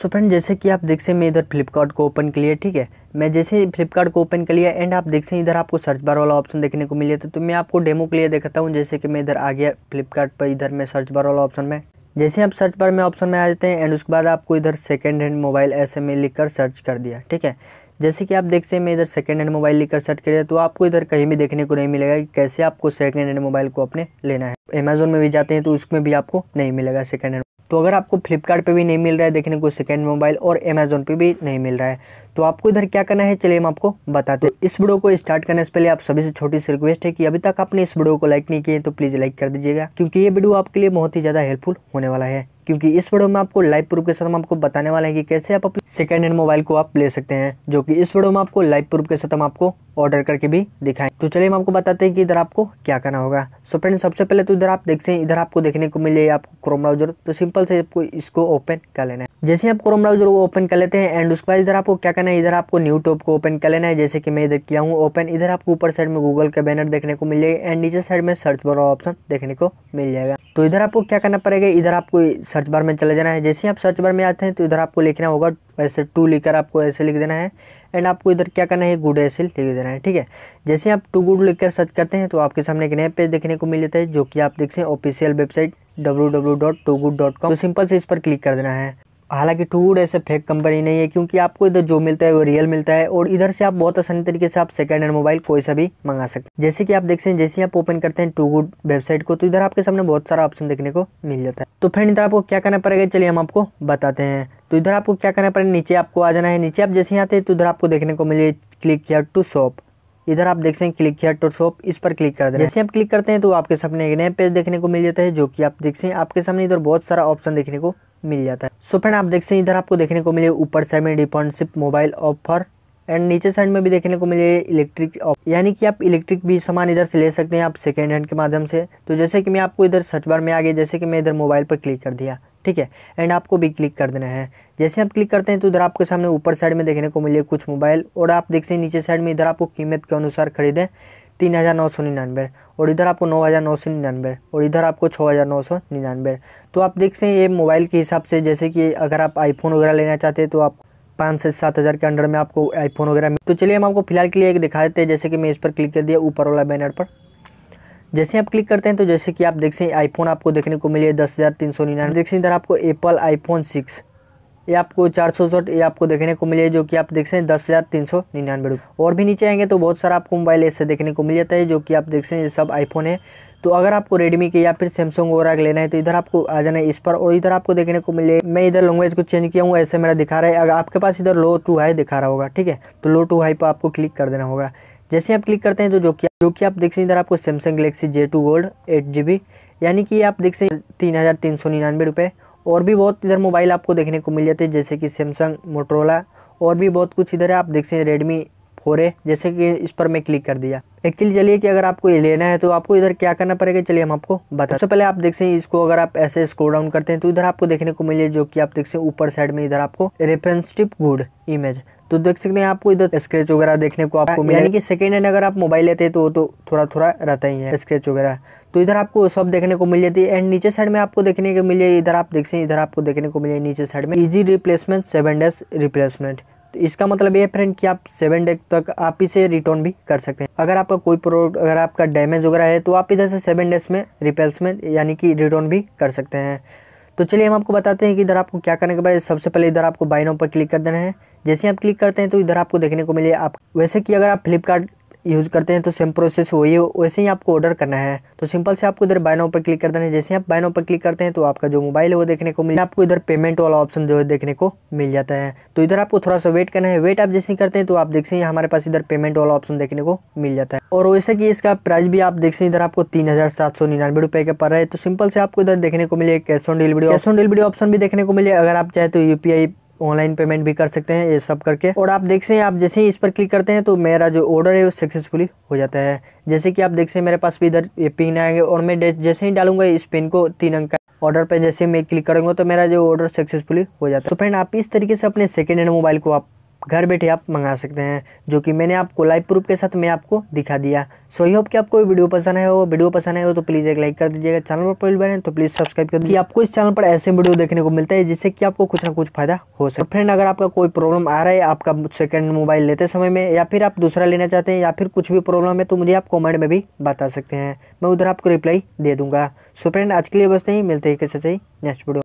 so friend जैसे कि आप देख सकते मैं इधर फ्लिपकार्ट को ओपन के लिए ठीक है मैं जैसे ही फ्लिपकार्ट को ओपन के लिए एंड आप देख सकते इधर आपको सर्च बार वाला ऑप्शन देखने को मिले तो, तो मैं आपको डेमो के लिए देखता हूँ जैसे कि मैं इधर आ गया फ्लिपकार्ट पर इधर मैं सर्च बार वाला ऑप्शन में जैसे आप सर्च बार में ऑप्शन में आ जाते हैं एंड उसके बाद आपको इधर सेकेंड हैंड मोबाइल ऐसे में लिख कर सर्च कर दिया ठीक है जैसे कि आप देखते हैं मैं इधर सेकेंड हैंड मोबाइल लेकर सर्च करें तो आपको इधर कहीं भी देखने को नहीं मिलेगा कि कैसे आपको सेकेंड हैंड मोबाइल को अपने लेना है अमेजोन में भी जाते हैं तो उसमें भी आपको नहीं मिलेगा सेकेंड हैंड तो अगर आपको फ्लिपकार्ट पे भी नहीं मिल रहा है देखने को सेकेंड मोबाइल और अमेजोन पे भी नहीं मिल रहा है तो आपको इधर क्या करना है चलिए हम आपको बताते हैं इस वीडियो को स्टार्ट करने से पहले आप सभी से छोटी सी रिक्वेस्ट है कि अभी तक आपने इस वीडियो को लाइक नहीं किए तो प्लीज़ लाइक कर दीजिएगा क्योंकि ये वीडियो आपके लिए बहुत ही ज़्यादा हेल्पफुल होने वाला है क्योंकि इस वीडियो में आपको लाइव प्रूफ के साथ हम आपको बताने वाले हैं कि कैसे आप अपने सेकेंड हैंड मोबाइल को आप ले सकते हैं जो कि इस वीडियो में आपको लाइव प्रूफ के साथ हम आपको ऑर्डर करके भी दिखाएं तो चलिए हम आपको बताते हैं कि इधर आपको क्या करना होगा सो फ्रेंड सबसे पहले तो इधर आप देखते हैं इधर आपको देखने को मिले आपको क्रोम ब्राउजर तो सिंपल से आपको इसको ओपन कर लेना है जैसे आप क्रोम ब्राउजर को ओपन कर लेते हैं एंड उसके बाद इधर आपको क्या करना है इधर आपको न्यू टॉप को ओपन कर लेना है जैसे कि मैं इधर किया हूँ ओपन इधर आपको ऊपर साइड में गूगल का बैनर देखने को मिल जाएगा एंड नीचे साइड में सर्च बार ऑप्शन देखने को मिल जाएगा तो इधर आपको क्या करना पड़ेगा इधर आपको सर्च बार में चले जाना है जैसे आप सर्च बार में आते हैं तो इधर आपको लिखना होगा ऐसे टू लिखकर आपको ऐसे लिख देना है एंड आपको इधर क्या करना है गुड ऐसे लिख देना है ठीक है जैसे आप टू गुड लिखकर सर्च करते हैं तो आपके सामने एक नया पेज देखने को मिल जाता है जो कि आप देख सकते हैं official website W W dot two good dot com तो सिंपल से इस पर क्लिक कर देना है हालांकि टूड ऐसे फेक कंपनी नहीं है क्योंकि आपको इधर जो मिलता है वो रियल मिलता है और इधर से आप बहुत आसानी तरीके से आप सेकेंड हैंड मोबाइल कोई सा भी मंगा सकते हैं जैसे कि आप देख सकते हैं जैसे आप ओपन करते हैं टू गुड वेबसाइट को तो इधर आपके सामने बहुत सारा ऑप्शन देखने को मिल जाता है तो फ्रेंड इधर आपको क्या करना पड़ेगा चलिए हम आपको बताते हैं तो इधर आपको क्या करना पड़ेगा नीचे आपको आ जाना है नीचे आप जैसे आते हैं तो इधर आपको देखने को मिले क्लिक किया टू शॉप इधर आप देख सकते हैं क्लिक किया टू शॉप इस पर क्लिक कर दे जैसे आप क्लिक करते हैं तो आपके सामने एक नया पेज देखने को मिल जाता है जो कि आप देख सकते हैं आपके सामने इधर बहुत सारा ऑप्शन देखने को मिल जाता है सो so फ्रेंड आप देख सकते हैं इधर आपको देखने को मिले ऊपर साइड में डिपॉनशिप मोबाइल ऑफर एंड नीचे साइड में भी देखने को मिले इलेक्ट्रिक ऑफ यानी कि आप इलेक्ट्रिक भी सामान इधर से ले सकते हैं आप सेकेंड हैंड के माध्यम से तो जैसे कि मैं आपको इधर सर्च बार में आ गया जैसे कि मैं इधर मोबाइल पर क्लिक कर दिया ठीक है एंड आपको भी क्लिक कर देना है जैसे आप क्लिक करते हैं तो इधर आपके सामने ऊपर साइड में देखने को मिले कुछ मोबाइल और आप देखते हैं नीचे साइड में इधर आपको कीमत के अनुसार खरीदें तीन हज़ार नौ सौ निन्यानवे और इधर आपको नौ हज़ार नौ सौ निन्यानवे और इधर आपको छः हज़ार नौ सौ निन्यानवे तो आप देख सकते हैं ये मोबाइल के हिसाब से जैसे कि अगर आप आईफोन वगैरह लेना चाहते हैं तो आप पाँच से सात हज़ार के अंडर में आपको आईफोन वगैरह तो चलिए हम आपको फिलहाल के लिए एक दिखा देते हैं जैसे कि मैं इस पर क्लिक कर दिया ऊपर वाला बैनर पर जैसे आप क्लिक करते हैं तो जैसे कि आप देख सकते हैं आईफोन आपको देखने को मिली है दस हज़ार तीन सौ निन्यानवे देख सकते हैं इधर आपको एप्पल आईफोन सिक्स ये आपको चार सौ सठ ये आपको देखने को मिले जो कि आप देख सकते हैं दस हज़ार तीन सौ निन्यानवे रुपये और भी नीचे आएंगे तो बहुत सारा आपको मोबाइल ऐसे देखने को मिल जाता है जो कि आप देख सकते हैं ये सब आईफोन है तो अगर आपको रेडमी के या फिर सैमसंग वगैरह लेना है तो इधर आपको आ जाना है इस पर और इधर आपको देखने को मिले मैं इधर लैंग्वेज को चेंज किया हूँ ऐसे मेरा दिखा रहा है अगर आपके पास इधर लो टू हाई दिखा रहा होगा ठीक है तो लो टू हाई पर आपको क्लिक कर देना होगा जैसे आप क्लिक करते हैं तो जो कि जो कि आप देख सकते हैं इधर आपको Samsung Galaxy J two gold eight G B यानी कि आप देख सकते हैं तीन हज़ार तीन सौ निन्यानवे रुपये और भी बहुत इधर मोबाइल आपको देखने को मिल जाते हैं जैसे कि सैमसंग मोटरोला और भी बहुत कुछ इधर है आप देख सकते हैं रेडमी फोर ए जैसे कि इस पर मैं क्लिक कर दिया एक्चुअली चलिए कि अगर आपको ये लेना है तो आपको इधर क्या करना पड़ेगा चलिए हम आपको बता सबसे तो पहले आप देख सकते हैं इसको अगर आप ऐसे स्क्रॉल डाउन करते हैं तो इधर आपको देखने को मिले जो कि आप देख सकते हैं ऊपर साइड में इधर आपको रेफरेंस टिप गुड इमेज तो देख सकते हैं आपको इधर स्क्रेच वगैरह देखने को आपको हाँ, यानी कि सेकेंड हैंड अगर आप मोबाइल लेते हैं तो वो तो थोड़ा थोड़ा रहता ही है स्क्रेच वगैरह तो इधर आपको सब देखने को मिल जाती है एंड नीचे साइड में आपको देखने को मिले इधर आप देख सकते हैं इधर आपको देखने को मिले नीचे साइड में easy replacement seven days replacement तो इसका मतलब ये है फ्रेंड कि आप सेवन डे तक आप इसे रिटर्न भी कर सकते हैं अगर आपका कोई प्रोडक्ट अगर आपका डैमेज वगैरह है तो आप इधर से सेवन डेज में रिप्लेसमेंट यानी कि रिटर्न भी कर सकते हैं तो चलिए हम आपको बताते हैं कि इधर आपको क्या करने के बाद सबसे पहले इधर आपको बाइनो पर क्लिक कर देना है जैसे आप क्लिक करते हैं तो इधर आपको देखने को मिले आप वैसे कि अगर आप फ्लिपकार्ट यूज़ करते हैं तो सेम प्रोसेस वही वैसे ही आपको ऑर्डर करना है तो सिंपल से आपको इधर बायनो पर क्लिक कर देना है जैसे आप बायनो पर क्लिक करते हैं तो आपका जो मोबाइल है वो देखने को मिले आपको इधर पेमेंट वाला ऑप्शन जो है देखने को मिल जाता है तो इधर आपको थोड़ा सा वेट करना है वेट आप जैसे ही करते हैं तो आप देखते हैं हमारे पास इधर पेमेंट वाला ऑप्शन देखने को मिल जाता है और वैसे कि इसका प्राइस भी आप देखते हैं इधर आपको तीन हज़ार सात सौ निन्यानवे रुपये का पड़ रहा है तो सिंपल से आपको इधर देखने को मिले cash on delivery cash on delivery option भी देखने को मिले अगर आप चाहे तो यू ऑनलाइन पेमेंट भी कर सकते हैं ये सब करके और आप देख सकें आप जैसे ही इस पर क्लिक करते हैं तो मेरा जो ऑर्डर है वो सक्सेसफुली हो जाता है जैसे कि आप देख सकें हैं मेरे पास भी इधर ये पिन आएंगे और मैं जैसे ही डालूंगा इस पिन को तीन अंक का ऑर्डर पे जैसे मैं क्लिक करूंगा तो मेरा जो ऑर्डर सक्सेसफुली हो जाता है तो फ्रेंड आप इस तरीके से अपने सेकेंड हैंड मोबाइल को आप घर बैठे आप मंगा सकते हैं जो कि मैंने आपको लाइव प्रूफ के साथ मैं आपको दिखा दिया सो आई होप कि आपको वीडियो पसंद है हो वीडियो पसंद है हो तो प्लीज़ एक लाइक कर दीजिएगा चैनल पर पहले बैठे तो प्लीज़ सब्सक्राइब कर दीजिए आपको इस चैनल पर ऐसे वीडियो देखने को मिलता है जिससे कि आपको कुछ ना कुछ फायदा हो सके फ्रेंड तो अगर आपका कोई प्रॉब्लम आ रहा है आपका सेकेंड मोबाइल लेते समय में या फिर आप दूसरा लेना चाहते हैं या फिर कुछ भी प्रॉब्लम है तो मुझे आप कॉमेंट में भी बता सकते हैं मैं उधर आपको रिप्लाई दे दूँगा सो फ्रेंड आज के लिए बस नहीं मिलते हैं कैसे चाहिए नेक्स्ट वीडियो